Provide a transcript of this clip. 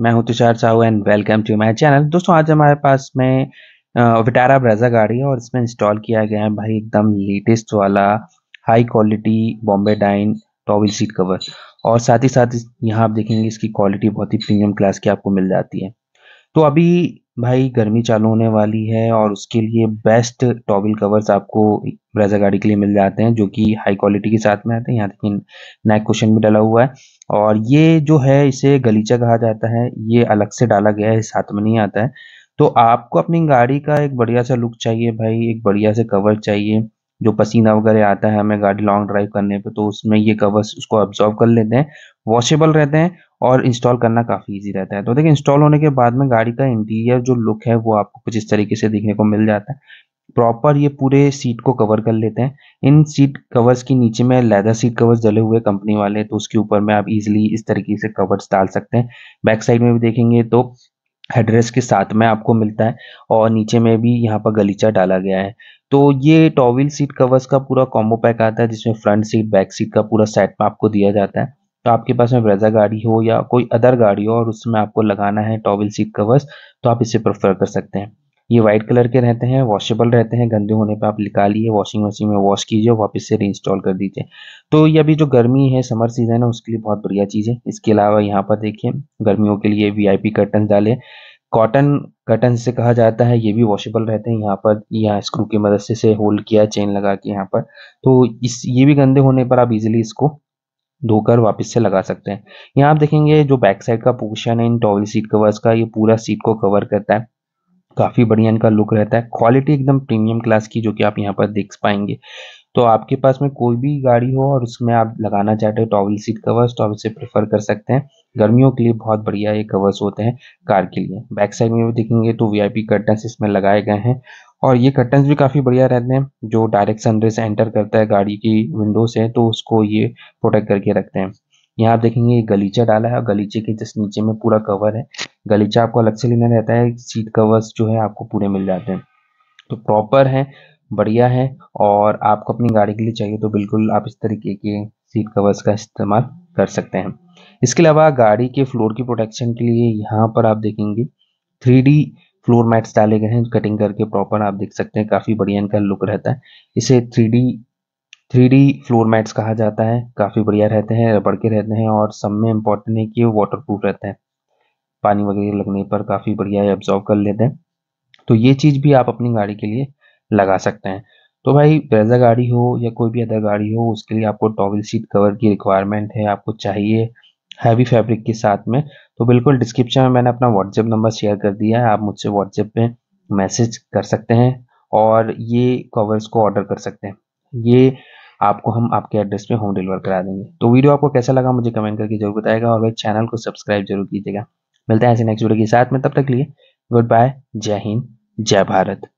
मैं हूं Tushar Sahu and welcome to my channel दोस्तों आज हमारे पास में विटारा ब्रेजा गाड़ी है और इसमें इंस्टॉल किया गया है भाई एकदम लेटेस्ट वाला high quality Bombay Dyeing towel seat cover और साथ ही साथ यहाँ आप देखेंगे इसकी क्वालिटी बहुत ही प्रीमियम क्लास की आपको मिल जाती है तो अभी भाई गर्मी चालू होने वाली है और उसके लिए बेस्ट टॉबल कवर्स आपको ब्रेजा गाड़ी के लिए मिल जाते हैं जो कि हाई क्वालिटी के साथ में आते हैं यहाँ देखिए नेक क्वेश्चन भी डला हुआ है और ये जो है इसे गलीचा कहा जाता है ये अलग से डाला गया है इस में नहीं आता है तो आपको अपनी गाड़ी का एक बढ़िया सा लुक चाहिए भाई एक बढ़िया से कवर चाहिए जो पसीना वगैरह आता है हमें गाड़ी लॉन्ग ड्राइव करने पे तो उसमें ये कवर्स उसको ऑब्जॉर्व कर लेते हैं वॉशेबल रहते हैं और इंस्टॉल करना काफ़ी इजी रहता है तो देखिए इंस्टॉल होने के बाद में गाड़ी का इंटीरियर जो लुक है वो आपको कुछ इस तरीके से देखने को मिल जाता है प्रॉपर ये पूरे सीट को कवर कर लेते हैं इन सीट कवर्स के नीचे में लेदर सीट कवर्स डले हुए कंपनी वाले तो उसके ऊपर में आप इजीली इस तरीके से कवर्स डाल सकते हैं बैक साइड में भी देखेंगे तो हेड्रेस के साथ में आपको मिलता है और नीचे में भी यहाँ पर गलीचा डाला गया है तो ये टॉविल सीट कवर्स का पूरा कॉम्बो पैक आता है जिसमें फ्रंट सीट बैक सीट का पूरा सेट आपको दिया जाता है तो आपके पास में ब्रेजा गाड़ी हो या कोई अदर गाड़ी हो और उसमें आपको लगाना है टॉवल सीट कवर्स तो आप इसे प्रेफर कर सकते हैं ये व्हाइट कलर के रहते हैं वॉशेबल रहते हैं गंदे होने पर आप निकालिए वॉशिंग मशीन में वॉश कीजिए वापस से रीइंस्टॉल कर दीजिए तो ये अभी जो गर्मी है समर सीजन है उसके लिए बहुत बढ़िया चीज़ है इसके अलावा यहाँ पर देखिए गर्मियों के लिए वी कर्टन डाले कॉटन कर्टन से कहा जाता है ये भी वॉशेबल रहते हैं यहाँ पर यहाँ स्क्रू की मदद से होल्ड किया चेन लगा के यहाँ पर तो इस ये भी गंदे होने पर आप इजिली इसको धोकर वापस से लगा सकते हैं यहाँ आप देखेंगे जो बैक साइड का पोर्शन है इन टॉवल सीट कवर्स का ये पूरा सीट को कवर करता है काफ़ी बढ़िया इनका लुक रहता है क्वालिटी एकदम प्रीमियम क्लास की जो कि आप यहाँ पर देख पाएंगे तो आपके पास में कोई भी गाड़ी हो और उसमें आप लगाना चाहते हो टॉवल सीट कवर्स तो आप इसे प्रेफर कर सकते हैं गर्मियों के लिए बहुत बढ़िया ये कवर्स होते हैं कार के लिए बैक साइड में भी देखेंगे तो वीआईपी कर्टन्स इसमें लगाए गए हैं और ये कर्टन्स भी काफ़ी बढ़िया रहते हैं जो डायरेक्ट सनरेज एंटर करता है गाड़ी की विंडो से तो उसको ये प्रोटेक्ट करके रखते हैं यहाँ आप देखेंगे ये गलीचा डाला है और गलीचे के जस्ट नीचे में पूरा कवर है गलीचा आपको अलग से लेना रहता है सीट कवर्स जो है आपको पूरे मिल जाते हैं तो प्रॉपर है बढ़िया है और आपको अपनी गाड़ी के लिए चाहिए तो बिल्कुल आप इस तरीके के सीट कवर्स का इस्तेमाल कर सकते हैं इसके अलावा गाड़ी के फ्लोर की प्रोटेक्शन के लिए यहाँ पर आप देखेंगे थ्री फ्लोर मैट्स डाले गए हैं कटिंग करके प्रॉपर आप देख सकते हैं काफ़ी बढ़िया इनका लुक रहता है इसे थ्री थ्री फ्लोर मैट्स कहा जाता है काफ़ी बढ़िया रहते हैं रबड़ के रहते हैं और सब में इम्पोर्टेंट है कि वो वाटर प्रूफ रहते हैं पानी वगैरह लगने पर काफ़ी बढ़िया एब्जॉर्व कर लेते हैं तो ये चीज़ भी आप अपनी गाड़ी के लिए लगा सकते हैं तो भाई ब्रेजा गाड़ी हो या कोई भी अदर गाड़ी हो उसके लिए आपको टॉवल सीट कवर की रिक्वायरमेंट है आपको चाहिए हैवी फैब्रिक के साथ में तो बिल्कुल डिस्क्रिप्शन में मैंने अपना व्हाट्सएप नंबर शेयर कर दिया है आप मुझसे व्हाट्सएप पे मैसेज कर सकते हैं और ये कवर्स को ऑर्डर कर सकते हैं ये आपको हम आपके एड्रेस पे होम डिलीवर करा देंगे तो वीडियो आपको कैसा लगा मुझे कमेंट करके जरूर बताएगा और भाई चैनल को सब्सक्राइब जरूर कीजिएगा मिलते हैं ऐसे नेक्स्ट वीडियो के साथ में तब तक लिए गुड बाय जय हिंद जय भारत